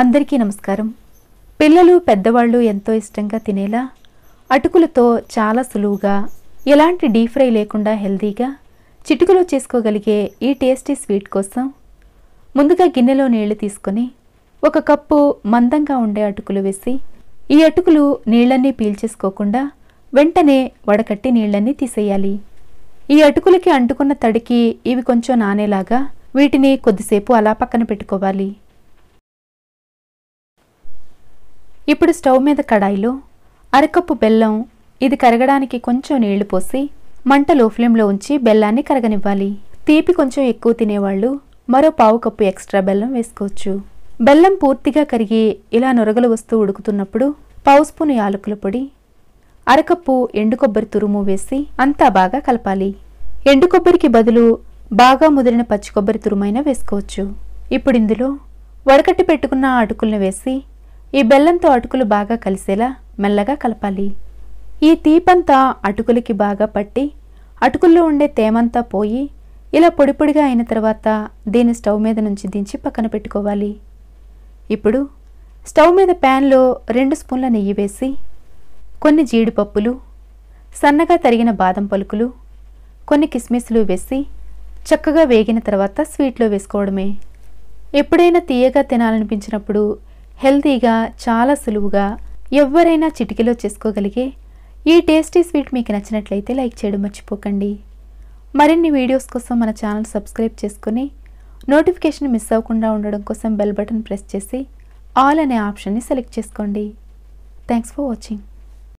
అందరికీ నమస్కారం పిల్లలు పెద్దవాళ్ళు ఎంతో ఇష్టంగా తినేలా అటుకులతో చాలా సులువుగా ఎలాంటి డీ ఫ్రై లేకుండా హెల్తీగా చిటికలో చేసుకోగలిగే ఈ టేస్టీ స్వీట్ కోసం ముందుగా గిన్నెలో నీళ్లు తీసుకొని ఒక కప్పు మందంగా ఉండే అటుకులు వేసి ఈ అటుకులు నీళ్ళన్నీ పీల్చేసుకోకుండా వెంటనే వడకట్టి నీళ్ళన్నీ తీసేయాలి ఈ అటుకులకి అంటుకున్న తడికి ఇవి కొంచెం నానేలాగా వీటిని కొద్దిసేపు అలా పక్కన పెట్టుకోవాలి ఇప్పుడు స్టవ్ మీద కడాయిలో అరకప్పు బెల్లం ఇది కరగడానికి కొంచెం నీళ్లు పోసి మంట లో ఉంచి బెల్లాన్ని కరగనివ్వాలి తీపి కొంచెం ఎక్కువ తినేవాళ్ళు మరో పావు కప్పు ఎక్స్ట్రా బెల్లం వేసుకోవచ్చు బెల్లం పూర్తిగా కరిగి ఇలా నొరగలు వస్తూ ఉడుకుతున్నప్పుడు పావు స్పూన్ యాలకుల పొడి అరకప్పు ఎండు కొబ్బరి తురుము వేసి అంతా బాగా కలపాలి ఎండు కొబ్బరికి బదులు బాగా ముదిరిన పచ్చి కొబ్బరి తురుమైనా వేసుకోవచ్చు ఇప్పుడు ఇందులో వడకట్టి పెట్టుకున్న అటుకుల్ని వేసి ఈ బెల్లంతో అటుకులు బాగా కలిసేలా మెల్లగా కలపాలి ఈ తీపంతా అటుకులకి బాగా పట్టి అటుకుల్లో ఉండే తేమంతా పోయి ఇలా పొడి పొడిగా అయిన తర్వాత దీన్ని స్టవ్ మీద నుంచి దించి పక్కన పెట్టుకోవాలి ఇప్పుడు స్టవ్ మీద ప్యాన్లో రెండు స్పూన్ల నెయ్యి వేసి కొన్ని జీడిపప్పులు సన్నగా తరిగిన బాదం పలుకులు కొన్ని కిస్మిస్లు వేసి చక్కగా వేగిన తర్వాత స్వీట్లో వేసుకోవడమే ఎప్పుడైనా తీయగా తినాలనిపించినప్పుడు హెల్తీగా చాలా సులువుగా ఎవరైనా చిటికలో చేసుకోగలిగే ఈ టేస్టీ స్వీట్ మీకు నచ్చినట్లయితే లైక్ చేయడం మర్చిపోకండి మరిన్ని వీడియోస్ కోసం మన ఛానల్ సబ్స్క్రైబ్ చేసుకుని నోటిఫికేషన్ మిస్ అవ్వకుండా ఉండడం కోసం బెల్ బటన్ ప్రెస్ చేసి ఆల్ అనే ఆప్షన్ని సెలెక్ట్ చేసుకోండి థ్యాంక్స్ ఫర్ వాచింగ్